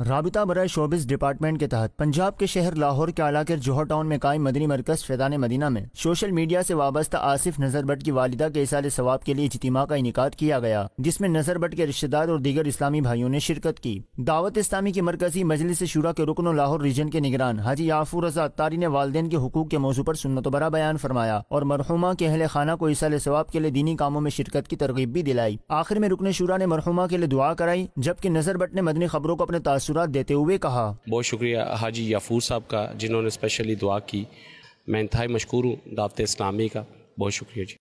राबिता बरए showbiz department के तहत पंजाब के शहर लाहौर के अलाकर जोहर टाउन में कायम मदनी मरकज फैदान मदीना में सोशल मीडिया से वाबस्ता आसिफ नजर भट्ट की वालिदा के इसाल सवाब के लिए इज्तिमा का इनका किया गया जिसमें नजर भट्ट के रिश्तेदार और दीगर इस्लामी भाइयों ने शिरकत की दावत इस्लामी की मरकजी मजलिस शुरा के रुकन लाहौर रीजन के निगरान हाजी याफू रजा अतारी ने वालदेन के हकूक के मौजू पर सुनत बरा बयान फरमाया और मरहुमा के अहल खाना को इसाल सवाब के लिए दीनी कामों में शिरकत की तरगीब भी दिलाई आखिर में रुकन शुरा ने मरहुमा के लिए दुआ कराई जबकि नजर भट्ट ने मदनी खबरों को अपने तसरत देते हुए कहा बहुत शुक्रिया हाजी याफूर साहब का जिन्होंने स्पेशली दुआ की मैं इंतहा मशहूर हूँ दावत इस्लामी का बहुत शुक्रिया जी